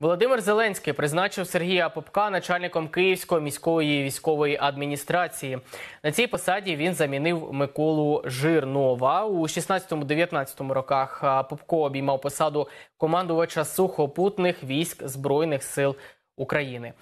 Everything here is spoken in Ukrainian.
Володимир Зеленський призначив Сергія Попка начальником Київської міської військової адміністрації. На цій посаді він замінив Миколу Жирнова у 16-19 роках. Попко обіймав посаду командувача сухопутних військ збройних сил України.